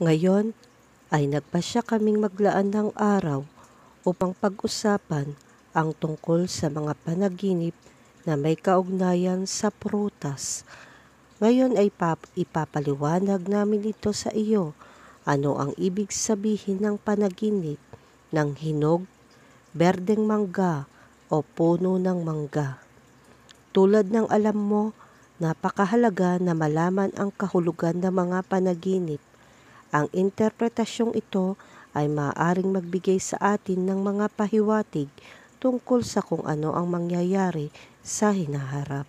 Ngayon ay nagpasya kaming maglaan ng araw upang pag-usapan ang tungkol sa mga panaginip na may kaugnayan sa prutas. Ngayon ay pap- ipapaliwanag namin ito sa iyo ano ang ibig sabihin ng panaginip ng hinog, berdeng mangga o puno ng mangga. Tulad ng alam mo, napakahalaga na malaman ang kahulugan ng mga panaginip ang interpretasyong ito ay maaaring magbigay sa atin ng mga pahiwatig tungkol sa kung ano ang mangyayari sa hinaharap.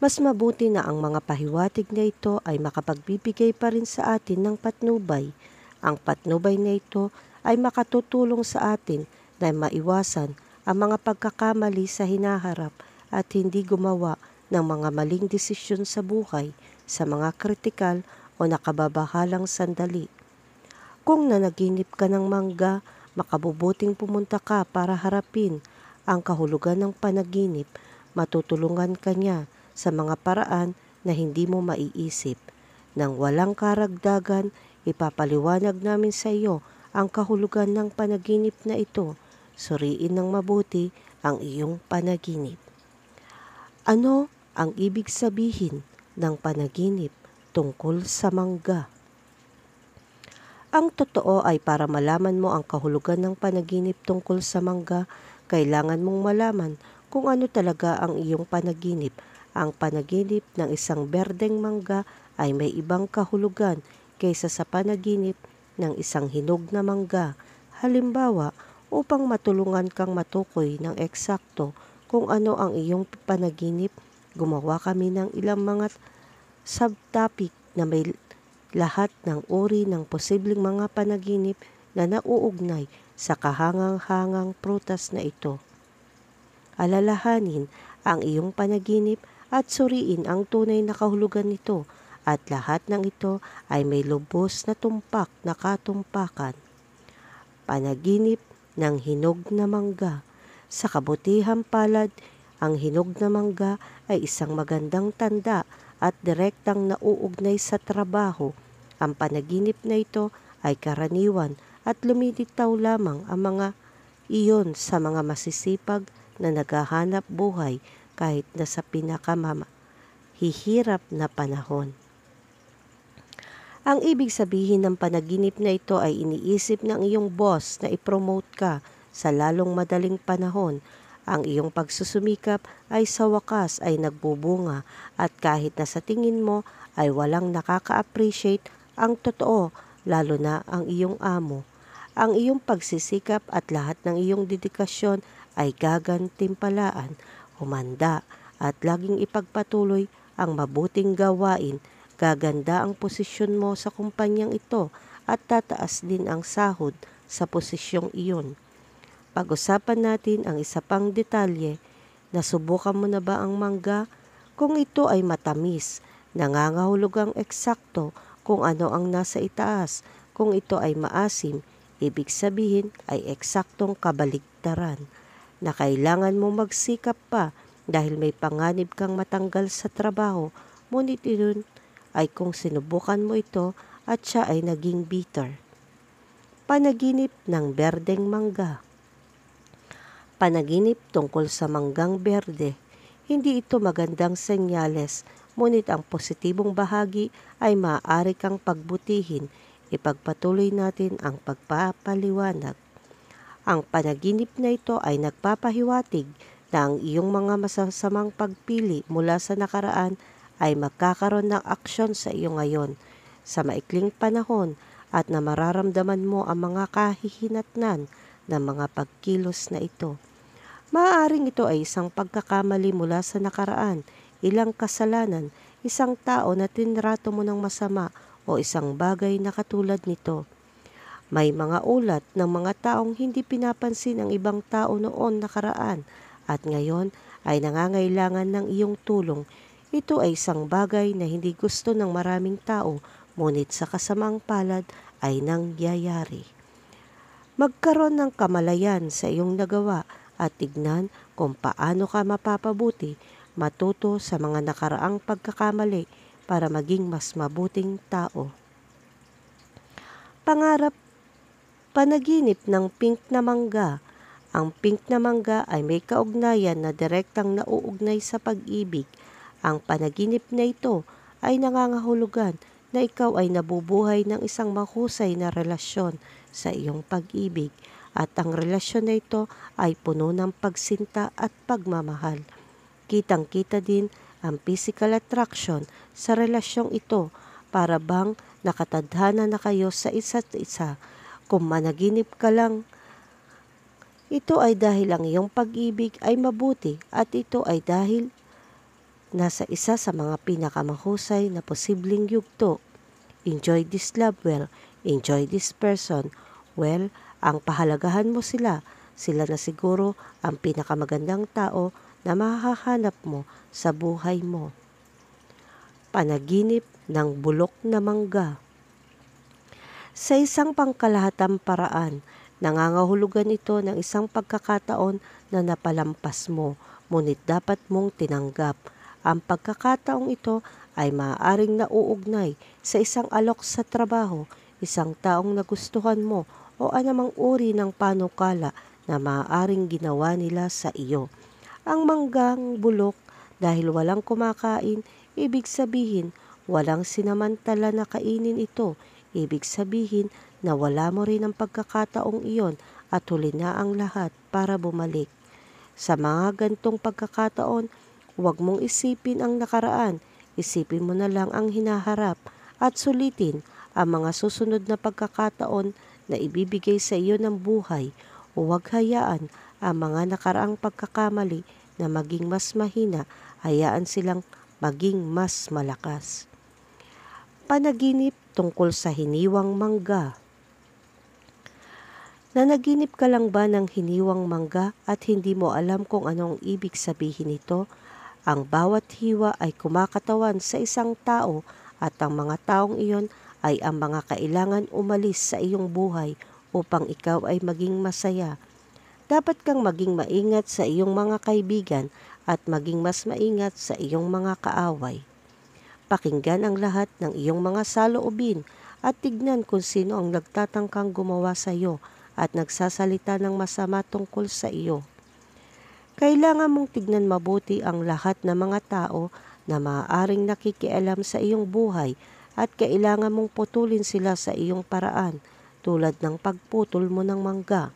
Mas mabuti na ang mga pahiwatig na ito ay makapagbibigay pa rin sa atin ng patnubay. Ang patnubay na ito ay makatutulong sa atin na maiwasan ang mga pagkakamali sa hinaharap at hindi gumawa ng mga maling desisyon sa buhay sa mga kritikal o nakababahalang sandali. Kung nanaginip ka ng mangga, makabubuting pumunta ka para harapin ang kahulugan ng panaginip, matutulungan ka niya sa mga paraan na hindi mo maiisip. Nang walang karagdagan, ipapaliwanag namin sa iyo ang kahulugan ng panaginip na ito. Suriin ng mabuti ang iyong panaginip. Ano ang ibig sabihin ng panaginip? tungkol sa mangga. Ang totoo ay para malaman mo ang kahulugan ng panaginip tungkol sa mangga, kailangan mong malaman kung ano talaga ang iyong panaginip. Ang panaginip ng isang berdeng mangga ay may ibang kahulugan kaysa sa panaginip ng isang hinog na mangga. Halimbawa, upang matulungan kang matukoy ng eksakto kung ano ang iyong panaginip, gumawa kami ng ilang mga subtopic na may lahat ng uri ng posibleng mga panaginip na nauugnay sa kahangang-hangang prutas na ito. Alalahanin ang iyong panaginip at suriin ang tunay na kahulugan nito at lahat ng ito ay may lubos na tumpak na katumpakan. Panaginip ng hinog na mangga. Sa kabutihang palad, ang hinog na mangga ay isang magandang tanda at direktang nauugnay sa trabaho. Ang panaginip na ito ay karaniwan at lumilitaw lamang ang mga iyon sa mga masisipag na naghahanap buhay kahit na sa pinakamama hihirap na panahon. Ang ibig sabihin ng panaginip na ito ay iniisip ng iyong boss na ipromote ka sa lalong madaling panahon ang iyong pagsusumikap ay sa wakas ay nagbubunga at kahit na sa tingin mo ay walang nakaka-appreciate ang totoo lalo na ang iyong amo. Ang iyong pagsisikap at lahat ng iyong dedikasyon ay gagantimpalaan, humanda at laging ipagpatuloy ang mabuting gawain. Gaganda ang posisyon mo sa kumpanyang ito at tataas din ang sahod sa posisyong iyon. Pag-usapan natin ang isa pang detalye. Nasubukan mo na ba ang mangga? Kung ito ay matamis, nangangahulugang eksakto kung ano ang nasa itaas. Kung ito ay maasim, ibig sabihin ay eksaktong kabaligtaran na kailangan mo magsikap pa dahil may panganib kang matanggal sa trabaho. Ngunit iyon ay kung sinubukan mo ito at siya ay naging bitter. Panaginip ng berdeng mangga panaginip tungkol sa manggang berde. Hindi ito magandang senyales, ngunit ang positibong bahagi ay maaari kang pagbutihin. Ipagpatuloy natin ang pagpapaliwanag. Ang panaginip na ito ay nagpapahiwatig na ang iyong mga masasamang pagpili mula sa nakaraan ay magkakaroon ng aksyon sa iyo ngayon sa maikling panahon at na mararamdaman mo ang mga kahihinatnan ng mga pagkilos na ito. Maaaring ito ay isang pagkakamali mula sa nakaraan, ilang kasalanan, isang tao na tinrato mo ng masama o isang bagay na katulad nito. May mga ulat ng mga taong hindi pinapansin ang ibang tao noon nakaraan at ngayon ay nangangailangan ng iyong tulong. Ito ay isang bagay na hindi gusto ng maraming tao ngunit sa kasamang palad ay nangyayari. Magkaroon ng kamalayan sa iyong nagawa at tignan kung paano ka mapapabuti, matuto sa mga nakaraang pagkakamali para maging mas mabuting tao. Pangarap, panaginip ng pink na mangga. Ang pink na mangga ay may kaugnayan na direktang nauugnay sa pag-ibig. Ang panaginip na ito ay nangangahulugan na ikaw ay nabubuhay ng isang mahusay na relasyon sa iyong pag-ibig at ang relasyon na ito ay puno ng pagsinta at pagmamahal. Kitang-kita din ang physical attraction sa relasyong ito para bang nakatadhana na kayo sa isa't isa. Kung managinip ka lang, ito ay dahil ang iyong pag-ibig ay mabuti at ito ay dahil nasa isa sa mga pinakamahusay na posibleng yugto. Enjoy this love well, enjoy this person, Well, ang pahalagahan mo sila. Sila na siguro ang pinakamagandang tao na mahahanap mo sa buhay mo. Panaginip ng bulok na mangga Sa isang pangkalahatang paraan, nangangahulugan ito ng isang pagkakataon na napalampas mo, ngunit dapat mong tinanggap. Ang pagkakataong ito ay maaaring nauugnay sa isang alok sa trabaho, isang taong nagustuhan mo o anamang uri ng panukala na maaaring ginawa nila sa iyo. Ang manggang bulok dahil walang kumakain, ibig sabihin walang sinamantala na kainin ito. Ibig sabihin na wala mo rin ang pagkakataong iyon at huli na ang lahat para bumalik. Sa mga gantong pagkakataon, huwag mong isipin ang nakaraan, isipin mo na lang ang hinaharap at sulitin ang mga susunod na pagkakataon na ibibigay sa iyo ng buhay huwag hayaan ang mga nakaraang pagkakamali na maging mas mahina, hayaan silang maging mas malakas. Panaginip tungkol sa hiniwang mangga Nanaginip ka lang ba ng hiniwang mangga at hindi mo alam kung anong ibig sabihin nito? Ang bawat hiwa ay kumakatawan sa isang tao at ang mga taong iyon ay ang mga kailangan umalis sa iyong buhay upang ikaw ay maging masaya. Dapat kang maging maingat sa iyong mga kaibigan at maging mas maingat sa iyong mga kaaway. Pakinggan ang lahat ng iyong mga saloobin at tignan kung sino ang nagtatangkang gumawa sa iyo at nagsasalita ng masama tungkol sa iyo. Kailangan mong tignan mabuti ang lahat ng mga tao na maaaring nakikialam sa iyong buhay at kailangan mong putulin sila sa iyong paraan tulad ng pagputol mo ng mangga.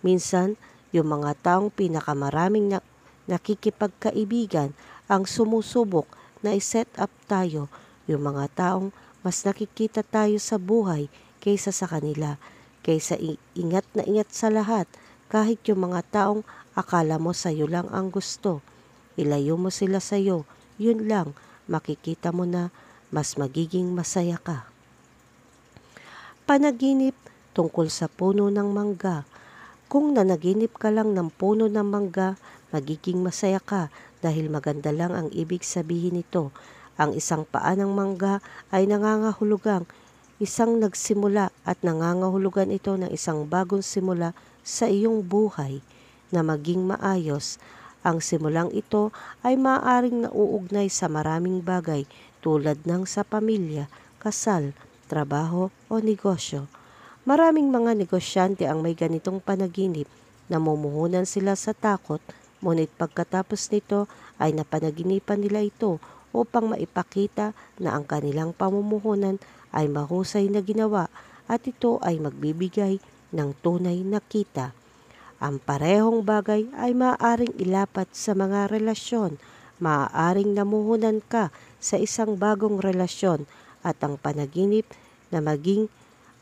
Minsan, yung mga taong pinakamaraming na- nakikipagkaibigan ang sumusubok na iset up tayo, yung mga taong mas nakikita tayo sa buhay kaysa sa kanila, kaysa ingat na ingat sa lahat, kahit yung mga taong akala mo sa iyo lang ang gusto. Ilayo mo sila sa iyo, yun lang, makikita mo na mas magiging masaya ka. Panaginip tungkol sa puno ng mangga. Kung nanaginip ka lang ng puno ng mangga, magiging masaya ka dahil maganda lang ang ibig sabihin nito. Ang isang paa ng mangga ay nangangahulugang isang nagsimula at nangangahulugan ito ng isang bagong simula sa iyong buhay na maging maayos ang simulang ito ay maaaring nauugnay sa maraming bagay tulad ng sa pamilya, kasal, trabaho o negosyo. Maraming mga negosyante ang may ganitong panaginip. Namumuhunan sila sa takot, ngunit pagkatapos nito ay napanaginipan nila ito upang maipakita na ang kanilang pamumuhunan ay mahusay na ginawa at ito ay magbibigay ng tunay na kita. Ang parehong bagay ay maaaring ilapat sa mga relasyon. Maaaring namuhunan ka sa isang bagong relasyon at ang panaginip na maging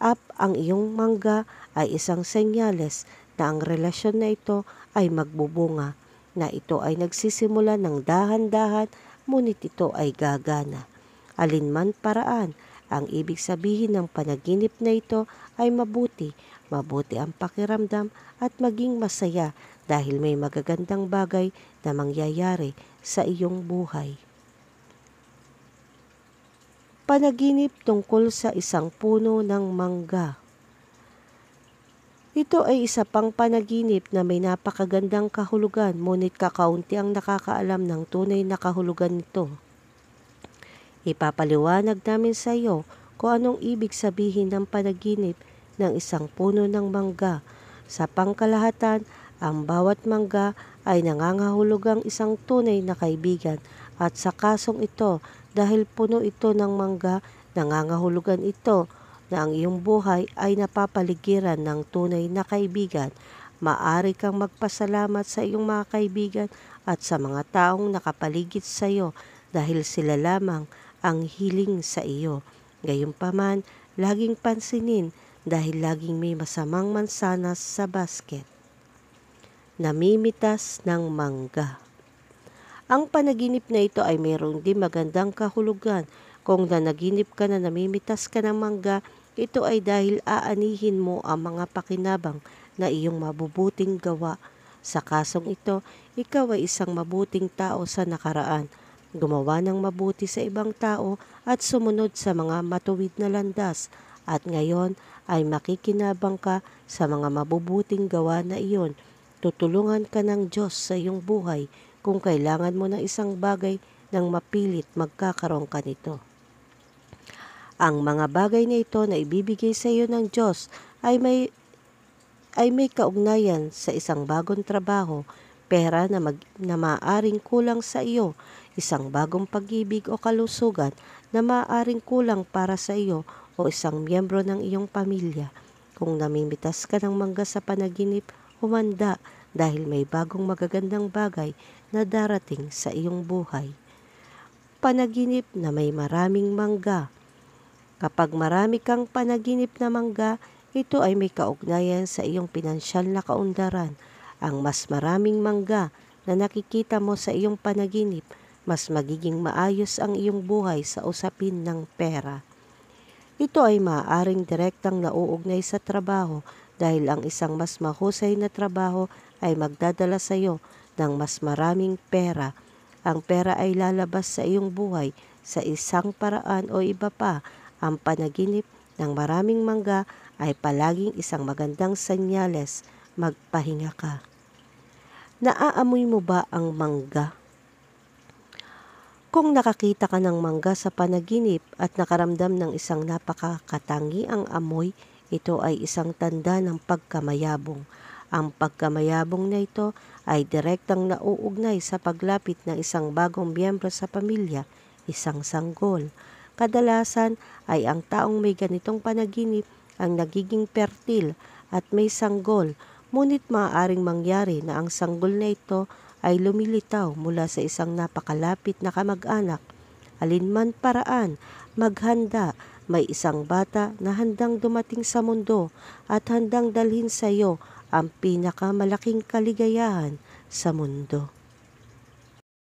up ang iyong mangga ay isang senyales na ang relasyon na ito ay magbubunga, na ito ay nagsisimula ng dahan-dahan ngunit ito ay gagana. Alinman paraan ang ibig sabihin ng panaginip na ito ay mabuti, mabuti ang pakiramdam at maging masaya dahil may magagandang bagay na mangyayari sa iyong buhay. Panaginip tungkol sa isang puno ng mangga. Ito ay isa pang panaginip na may napakagandang kahulugan ngunit kakaunti ang nakakaalam ng tunay na kahulugan nito. Ipapaliwanag namin sa iyo kung anong ibig sabihin ng panaginip ng isang puno ng mangga. Sa pangkalahatan, ang bawat mangga ay nangangahulugang isang tunay na kaibigan at sa kasong ito, dahil puno ito ng mangga, nangangahulugan ito na ang iyong buhay ay napapaligiran ng tunay na kaibigan. Maari kang magpasalamat sa iyong mga kaibigan at sa mga taong nakapaligid sa iyo dahil sila lamang ang hiling sa iyo. Gayunpaman, laging pansinin dahil laging may masamang mansanas sa basket. Namimitas ng mangga. Ang panaginip na ito ay mayroong di magandang kahulugan. Kung nanaginip ka na namimitas ka ng mangga, ito ay dahil aanihin mo ang mga pakinabang na iyong mabubuting gawa. Sa kasong ito, ikaw ay isang mabuting tao sa nakaraan gumawa ng mabuti sa ibang tao at sumunod sa mga matuwid na landas at ngayon ay makikinabang ka sa mga mabubuting gawa na iyon. Tutulungan ka ng Diyos sa iyong buhay kung kailangan mo ng isang bagay nang mapilit magkakaroon ka nito. Ang mga bagay na ito na ibibigay sa iyo ng Diyos ay may ay may kaugnayan sa isang bagong trabaho, pera na, mag, na maaring kulang sa iyo, isang bagong pag-ibig o kalusugan na maaaring kulang para sa iyo o isang miyembro ng iyong pamilya. Kung namimitas ka ng mangga sa panaginip, humanda dahil may bagong magagandang bagay na darating sa iyong buhay. Panaginip na may maraming mangga. Kapag marami kang panaginip na mangga, ito ay may kaugnayan sa iyong pinansyal na kaundaran. Ang mas maraming mangga na nakikita mo sa iyong panaginip mas magiging maayos ang iyong buhay sa usapin ng pera. Ito ay maaaring direktang nauugnay sa trabaho dahil ang isang mas mahusay na trabaho ay magdadala sa iyo ng mas maraming pera. Ang pera ay lalabas sa iyong buhay sa isang paraan o iba pa. Ang panaginip ng maraming mangga ay palaging isang magandang sanyales. Magpahinga ka. Naaamoy mo ba ang mangga? Kung nakakita ka ng mangga sa panaginip at nakaramdam ng isang napakakatangi ang amoy, ito ay isang tanda ng pagkamayabong. Ang pagkamayabong na ito ay direktang nauugnay sa paglapit ng isang bagong miyembro sa pamilya, isang sanggol. Kadalasan ay ang taong may ganitong panaginip ang nagiging fertil at may sanggol, ngunit maaaring mangyari na ang sanggol na ito ay lumilitaw mula sa isang napakalapit na kamag-anak. Alinman paraan, maghanda, may isang bata na handang dumating sa mundo at handang dalhin sa iyo ang pinakamalaking kaligayahan sa mundo.